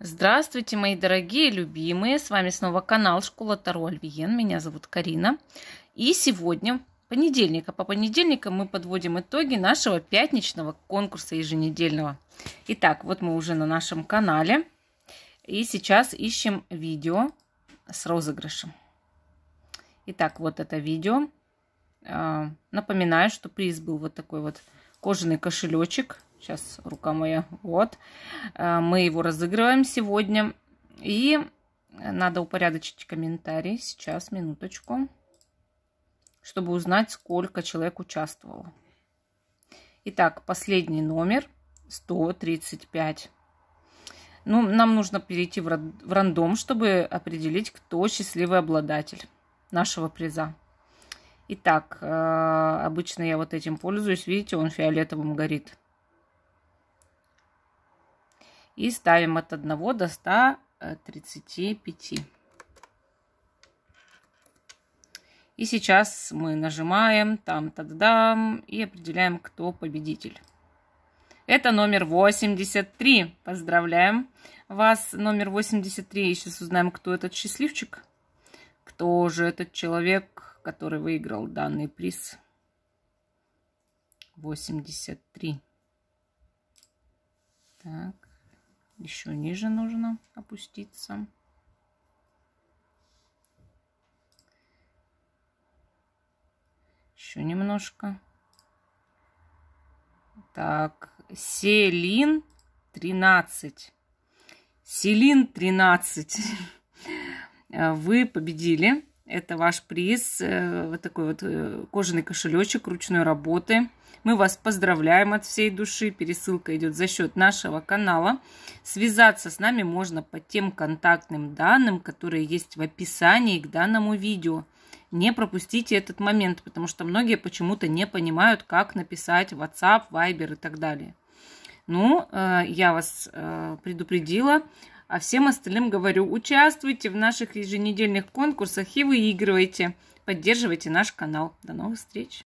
Здравствуйте, мои дорогие, любимые! С вами снова канал Школа Таро Альвиен. Меня зовут Карина. И сегодня, понедельника по понедельникам, мы подводим итоги нашего пятничного конкурса еженедельного. Итак, вот мы уже на нашем канале. И сейчас ищем видео с розыгрышем. Итак, вот это видео. Э, напоминаю, что приз был вот такой вот кожаный кошелечек. Сейчас рука моя. Вот. Э, мы его разыгрываем сегодня. И надо упорядочить комментарии. Сейчас, минуточку. Чтобы узнать, сколько человек участвовало. Итак, последний номер 135. Ну, нам нужно перейти в рандом, чтобы определить, кто счастливый обладатель нашего приза. Итак, э, обычно я вот этим пользуюсь. Видите, он фиолетовым горит. И ставим от 1 до 135. Э, и сейчас мы нажимаем там тогда и определяем, кто победитель. Это номер 83. Поздравляем вас, номер 83. И сейчас узнаем, кто этот счастливчик. Кто же этот человек, который выиграл данный приз. 83. Так, еще ниже нужно опуститься. Еще немножко. Так, Селин 13. Селин 13. Вы победили. Это ваш приз, э, вот такой вот э, кожаный кошелечек ручной работы. Мы вас поздравляем от всей души. Пересылка идет за счет нашего канала. Связаться с нами можно по тем контактным данным, которые есть в описании к данному видео. Не пропустите этот момент, потому что многие почему-то не понимают, как написать WhatsApp, Viber и так далее. Ну, э, я вас предупредила. А всем остальным говорю, участвуйте в наших еженедельных конкурсах и выигрывайте. Поддерживайте наш канал. До новых встреч!